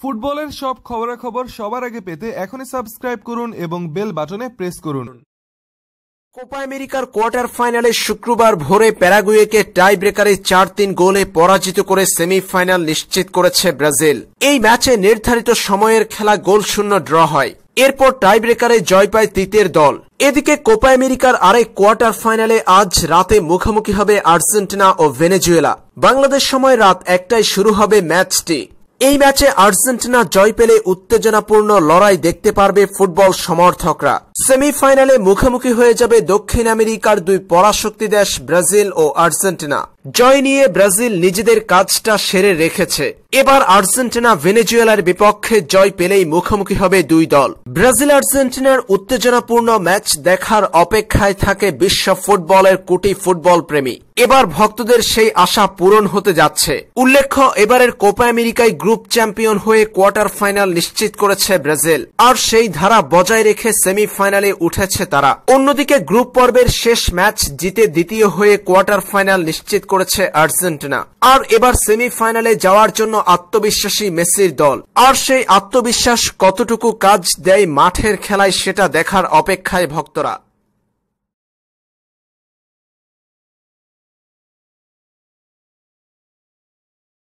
ফুটবলের সব খবরাখবর সবার আগে পেতে এখনই সাবস্ক্রাইব করুন এবং বেল বাটনে প্রেস করুন কোপা আমেরিকার কোয়ার্টার ফাইনালে শুক্রবার ভোরে প্যারাগুয়েকে টাই ব্রেকারে চার তিন গোলে পরাজিত করে সেমিফাইনাল নিশ্চিত করেছে ব্রাজিল এই ম্যাচে নির্ধারিত সময়ের খেলা গোল শূন্য ড্র হয় এরপর টাই ব্রেকারে জয় পায় তৃতীয় দল এদিকে কোপা আমেরিকার আরেক কোয়ার্টার ফাইনালে আজ রাতে মুখোমুখি হবে আর্জেন্টিনা ও ভেনেজুয়েলা বাংলাদেশ সময় রাত একটায় শুরু হবে ম্যাচটি এই ম্যাচে আর্জেন্টিনা জয় পেলে উত্তেজনাপূর্ণ লড়াই দেখতে পারবে ফুটবল সমর্থকরা সেমিফাইনালে মুখোমুখি হয়ে যাবে দক্ষিণ আমেরিকার দুই পরাশক্তি দেশ ব্রাজিল ও আর্জেন্টিনা জয় নিয়ে ব্রাজিল নিজেদের কাজটা সেরে রেখেছে এবার আর্জেন্টিনা ভেনেজুয়েলার বিপক্ষে জয় পেলেই মুখোমুখি হবে দুই দল ব্রাজিল আর্জেন্টিনার উত্তেজনাপূর্ণ ম্যাচ দেখার অপেক্ষায় থাকে বিশ্ব ফুটবলের কোটি ফুটবল প্রেমী এবার ভক্তদের সেই আশা পূরণ হতে যাচ্ছে উল্লেখ্য এবারের কোপা আমেরিকায় গ্রুপ চ্যাম্পিয়ন হয়ে কোয়ার্টার ফাইনাল নিশ্চিত করেছে ব্রাজিল আর সেই ধারা বজায় রেখে সেমিফাইনালে উঠেছে তারা অন্যদিকে গ্রুপ পর্বের শেষ ম্যাচ জিতে দ্বিতীয় হয়ে কোয়ার্টার ফাইনাল নিশ্চিত করেছে আর্জেন্টিনা আর এবার সেমিফাইনালে যাওয়ার জন্য আত্মবিশ্বাসী মেসির দল আর সেই আত্মবিশ্বাস কতটুকু কাজ দেয় মাঠের খেলায় সেটা দেখার অপেক্ষায় ভক্তরা